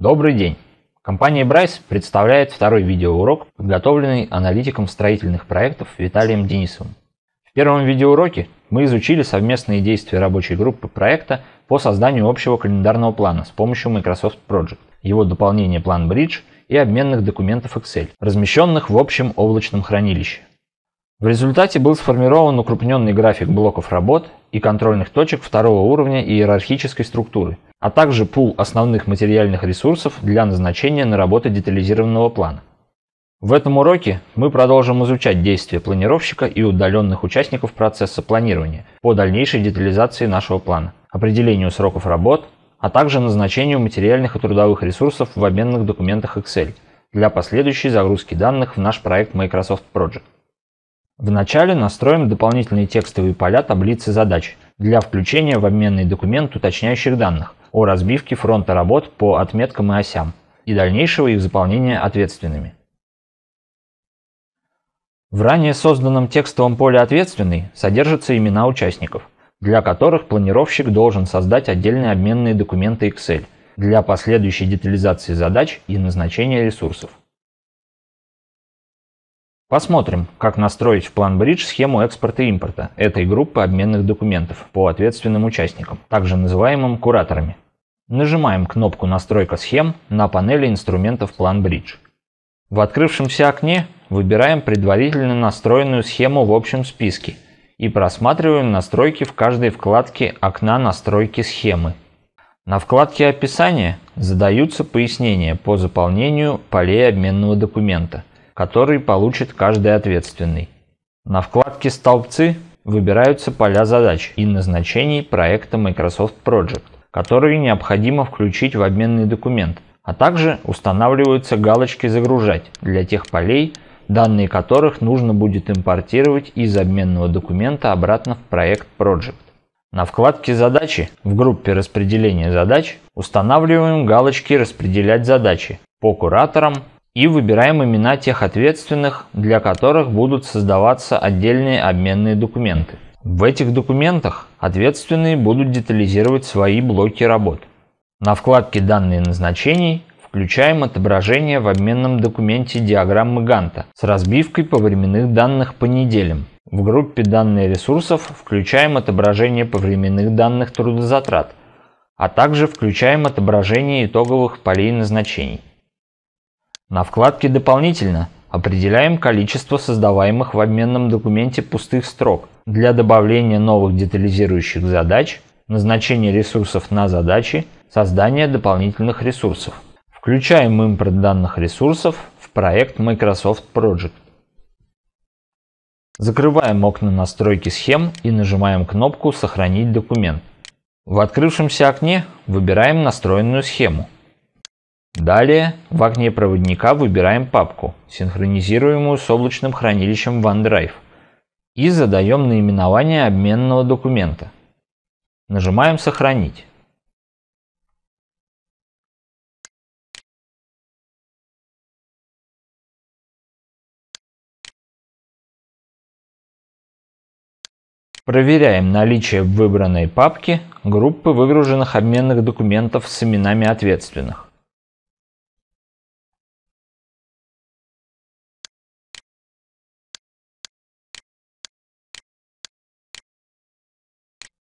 Добрый день! Компания Bryce представляет второй видеоурок, подготовленный аналитиком строительных проектов Виталием Денисовым. В первом видеоуроке мы изучили совместные действия рабочей группы проекта по созданию общего календарного плана с помощью Microsoft Project, его дополнение план Bridge и обменных документов Excel, размещенных в общем облачном хранилище. В результате был сформирован укрупненный график блоков работ и контрольных точек второго уровня иерархической структуры, а также пул основных материальных ресурсов для назначения на работы детализированного плана. В этом уроке мы продолжим изучать действия планировщика и удаленных участников процесса планирования по дальнейшей детализации нашего плана, определению сроков работ, а также назначению материальных и трудовых ресурсов в обменных документах Excel для последующей загрузки данных в наш проект Microsoft Project. Вначале настроим дополнительные текстовые поля таблицы задач для включения в обменный документ уточняющих данных о разбивке фронта работ по отметкам и осям и дальнейшего их заполнения ответственными. В ранее созданном текстовом поле «Ответственный» содержатся имена участников, для которых планировщик должен создать отдельные обменные документы Excel для последующей детализации задач и назначения ресурсов. Посмотрим, как настроить в план Bridge схему экспорта и импорта этой группы обменных документов по ответственным участникам, также называемым кураторами. Нажимаем кнопку «Настройка схем» на панели инструментов план Bridge. В открывшемся окне выбираем предварительно настроенную схему в общем списке и просматриваем настройки в каждой вкладке окна настройки схемы. На вкладке «Описание» задаются пояснения по заполнению полей обменного документа который получит каждый ответственный. На вкладке «Столбцы» выбираются поля задач и назначений проекта Microsoft Project, которые необходимо включить в обменный документ, а также устанавливаются галочки «Загружать» для тех полей, данные которых нужно будет импортировать из обменного документа обратно в проект Project. На вкладке «Задачи» в группе «Распределение задач» устанавливаем галочки «Распределять задачи» по кураторам и выбираем имена тех ответственных, для которых будут создаваться отдельные обменные документы. В этих документах ответственные будут детализировать свои блоки работ. На вкладке «Данные назначений» включаем отображение в обменном документе диаграммы Ганта с разбивкой по временных данных по неделям. В группе «Данные ресурсов» включаем отображение по временных данных трудозатрат, а также включаем отображение итоговых полей назначений. На вкладке «Дополнительно» определяем количество создаваемых в обменном документе пустых строк для добавления новых детализирующих задач, назначения ресурсов на задачи, создания дополнительных ресурсов. Включаем импорт данных ресурсов в проект Microsoft Project. Закрываем окна настройки схем и нажимаем кнопку «Сохранить документ». В открывшемся окне выбираем настроенную схему. Далее в окне проводника выбираем папку, синхронизируемую с облачным хранилищем OneDrive, и задаем наименование обменного документа. Нажимаем «Сохранить». Проверяем наличие в выбранной папке группы выгруженных обменных документов с именами ответственных.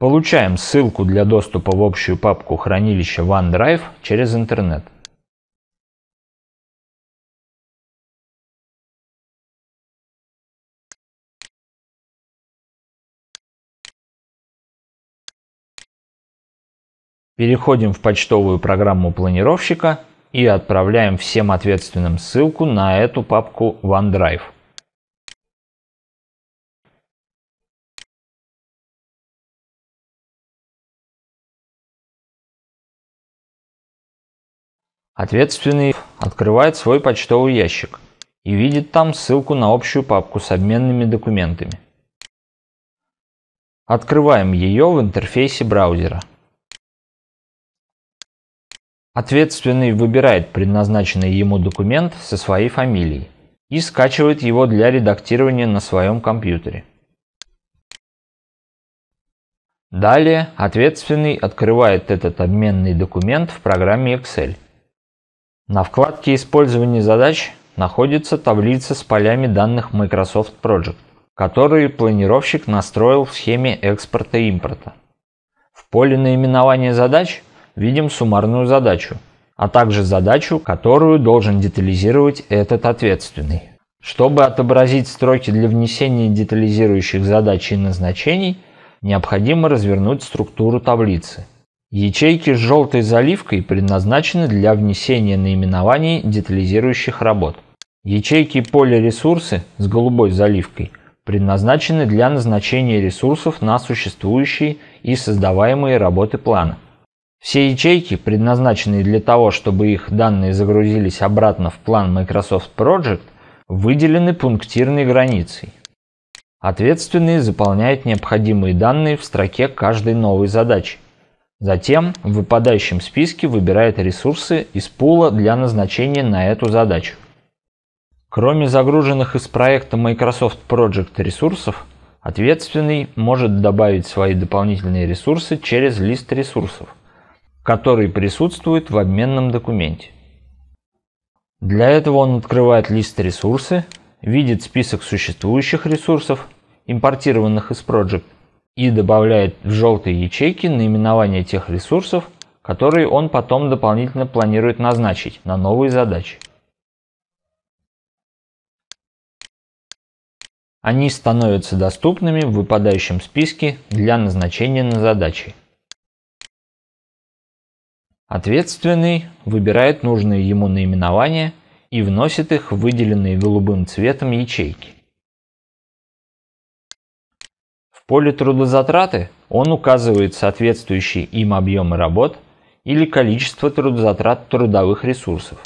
Получаем ссылку для доступа в общую папку хранилища OneDrive через интернет. Переходим в почтовую программу планировщика и отправляем всем ответственным ссылку на эту папку OneDrive. Ответственный открывает свой почтовый ящик и видит там ссылку на общую папку с обменными документами. Открываем ее в интерфейсе браузера. Ответственный выбирает предназначенный ему документ со своей фамилией и скачивает его для редактирования на своем компьютере. Далее ответственный открывает этот обменный документ в программе Excel – на вкладке «Использование задач» находится таблица с полями данных Microsoft Project, которые планировщик настроил в схеме экспорта импорта. В поле наименования задач видим суммарную задачу, а также задачу, которую должен детализировать этот ответственный. Чтобы отобразить строки для внесения детализирующих задач и назначений, необходимо развернуть структуру таблицы. Ячейки с желтой заливкой предназначены для внесения наименований детализирующих работ. Ячейки поле ресурсы с голубой заливкой предназначены для назначения ресурсов на существующие и создаваемые работы плана. Все ячейки, предназначенные для того, чтобы их данные загрузились обратно в план Microsoft Project, выделены пунктирной границей. Ответственные заполняют необходимые данные в строке каждой новой задачи. Затем в выпадающем списке выбирает ресурсы из пула для назначения на эту задачу. Кроме загруженных из проекта Microsoft Project ресурсов, ответственный может добавить свои дополнительные ресурсы через лист ресурсов, который присутствует в обменном документе. Для этого он открывает лист ресурсы, видит список существующих ресурсов, импортированных из Project, и добавляет в желтые ячейки наименование тех ресурсов, которые он потом дополнительно планирует назначить на новые задачи. Они становятся доступными в выпадающем списке для назначения на задачи. Ответственный выбирает нужные ему наименования и вносит их в выделенные голубым цветом ячейки. поле трудозатраты он указывает соответствующие им объемы работ или количество трудозатрат трудовых ресурсов.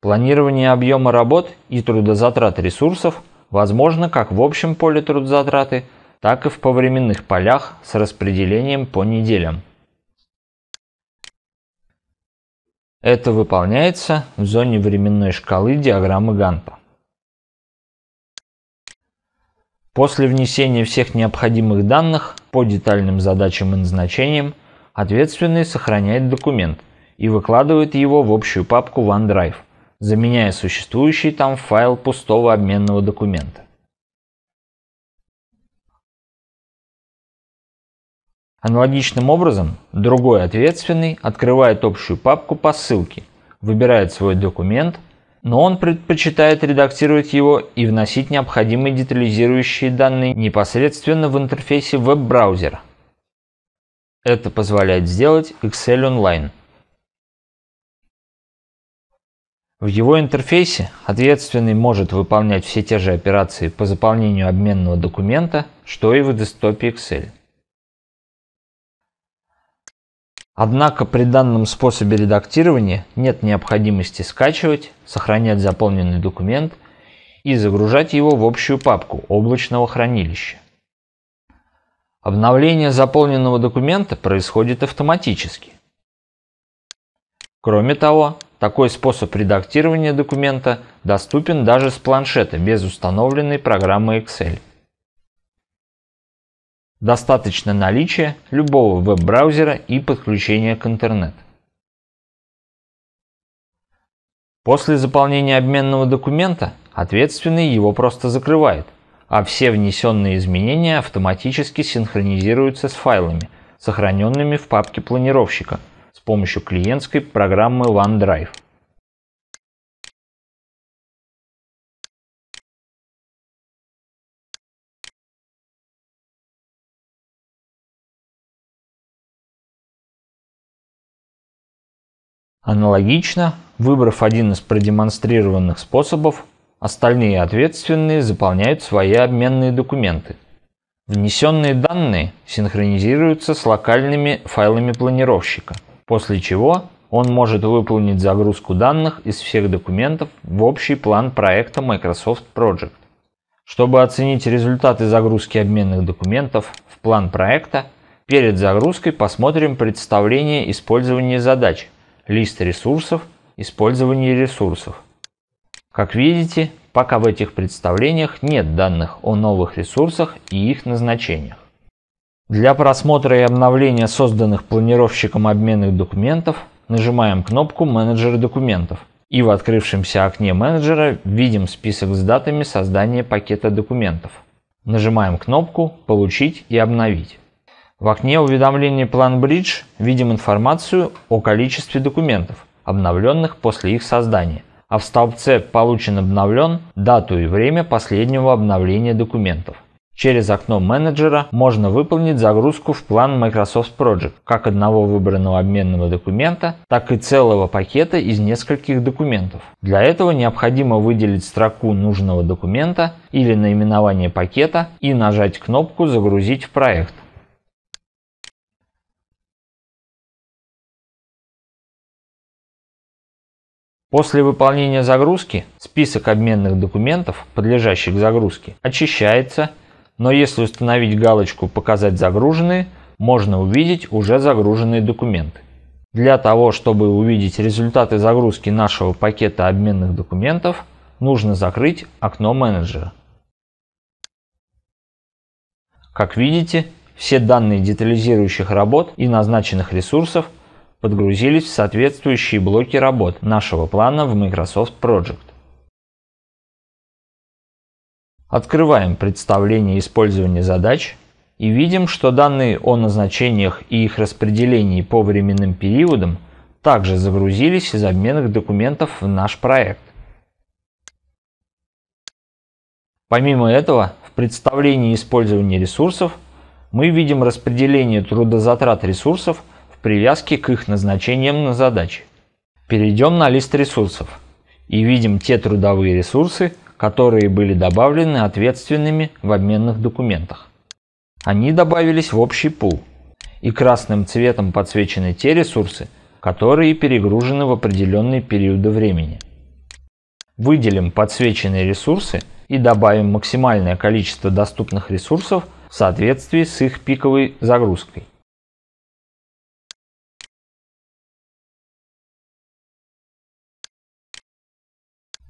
Планирование объема работ и трудозатрат ресурсов возможно как в общем поле трудозатраты, так и в повременных полях с распределением по неделям. Это выполняется в зоне временной шкалы диаграммы Ганта. После внесения всех необходимых данных по детальным задачам и назначениям ответственный сохраняет документ и выкладывает его в общую папку OneDrive, заменяя существующий там файл пустого обменного документа. Аналогичным образом, другой ответственный открывает общую папку по ссылке, выбирает свой документ но он предпочитает редактировать его и вносить необходимые детализирующие данные непосредственно в интерфейсе веб-браузера. Это позволяет сделать Excel Online. В его интерфейсе ответственный может выполнять все те же операции по заполнению обменного документа, что и в десктопе Excel. Однако при данном способе редактирования нет необходимости скачивать, сохранять заполненный документ и загружать его в общую папку облачного хранилища. Обновление заполненного документа происходит автоматически. Кроме того, такой способ редактирования документа доступен даже с планшета без установленной программы Excel. Достаточно наличия любого веб-браузера и подключения к интернету. После заполнения обменного документа ответственный его просто закрывает, а все внесенные изменения автоматически синхронизируются с файлами, сохраненными в папке планировщика с помощью клиентской программы OneDrive. Аналогично, выбрав один из продемонстрированных способов, остальные ответственные заполняют свои обменные документы. Внесенные данные синхронизируются с локальными файлами планировщика, после чего он может выполнить загрузку данных из всех документов в общий план проекта Microsoft Project. Чтобы оценить результаты загрузки обменных документов в план проекта, перед загрузкой посмотрим представление использования задач, лист ресурсов, использование ресурсов. Как видите, пока в этих представлениях нет данных о новых ресурсах и их назначениях. Для просмотра и обновления созданных планировщиком обменных документов нажимаем кнопку «Менеджер документов» и в открывшемся окне менеджера видим список с датами создания пакета документов. Нажимаем кнопку «Получить и обновить». В окне уведомления «План Бридж» видим информацию о количестве документов, обновленных после их создания, а в столбце «Получен обновлен» дату и время последнего обновления документов. Через окно менеджера можно выполнить загрузку в план Microsoft Project как одного выбранного обменного документа, так и целого пакета из нескольких документов. Для этого необходимо выделить строку нужного документа или наименование пакета и нажать кнопку «Загрузить в проект». После выполнения загрузки список обменных документов, подлежащих загрузке, очищается, но если установить галочку «Показать загруженные», можно увидеть уже загруженные документы. Для того, чтобы увидеть результаты загрузки нашего пакета обменных документов, нужно закрыть окно менеджера. Как видите, все данные детализирующих работ и назначенных ресурсов – подгрузились в соответствующие блоки работ нашего плана в Microsoft Project. Открываем представление использования задач и видим, что данные о назначениях и их распределении по временным периодам также загрузились из обменных документов в наш проект. Помимо этого, в представлении использования ресурсов мы видим распределение трудозатрат ресурсов – привязки к их назначениям на задачи. Перейдем на лист ресурсов и видим те трудовые ресурсы, которые были добавлены ответственными в обменных документах. Они добавились в общий пул, и красным цветом подсвечены те ресурсы, которые перегружены в определенные периоды времени. Выделим подсвеченные ресурсы и добавим максимальное количество доступных ресурсов в соответствии с их пиковой загрузкой.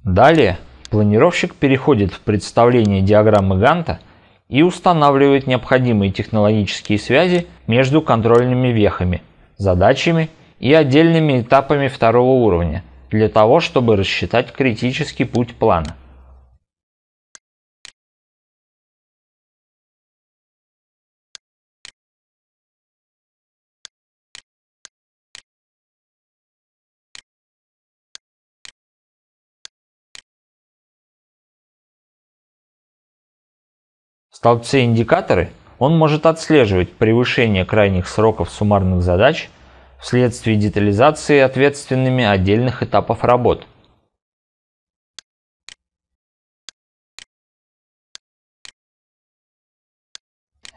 Далее планировщик переходит в представление диаграммы Ганта и устанавливает необходимые технологические связи между контрольными вехами, задачами и отдельными этапами второго уровня для того, чтобы рассчитать критический путь плана. столбце «Индикаторы» он может отслеживать превышение крайних сроков суммарных задач вследствие детализации ответственными отдельных этапов работ.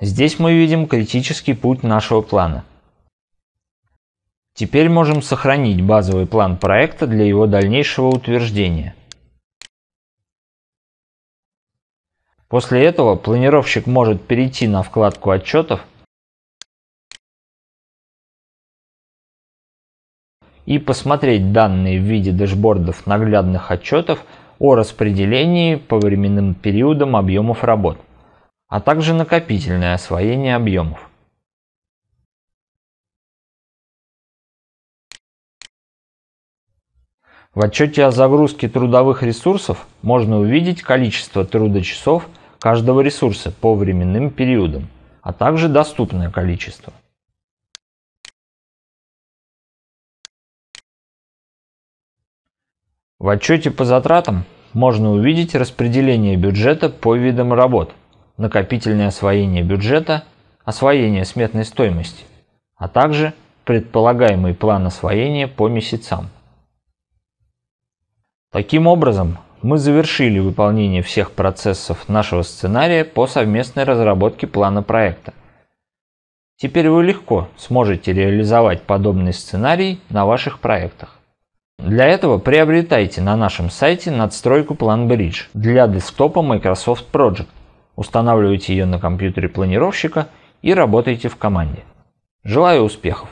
Здесь мы видим критический путь нашего плана. Теперь можем сохранить базовый план проекта для его дальнейшего утверждения. После этого планировщик может перейти на вкладку отчетов и посмотреть данные в виде дашбордов наглядных отчетов о распределении по временным периодам объемов работ, а также накопительное освоение объемов. В отчете о загрузке трудовых ресурсов можно увидеть количество трудочасов часов каждого ресурса по временным периодам, а также доступное количество. В отчете по затратам можно увидеть распределение бюджета по видам работ, накопительное освоение бюджета, освоение сметной стоимости, а также предполагаемый план освоения по месяцам. Таким образом, мы завершили выполнение всех процессов нашего сценария по совместной разработке плана проекта. Теперь вы легко сможете реализовать подобный сценарий на ваших проектах. Для этого приобретайте на нашем сайте надстройку PlanBridge для десктопа Microsoft Project. Устанавливайте ее на компьютере планировщика и работайте в команде. Желаю успехов!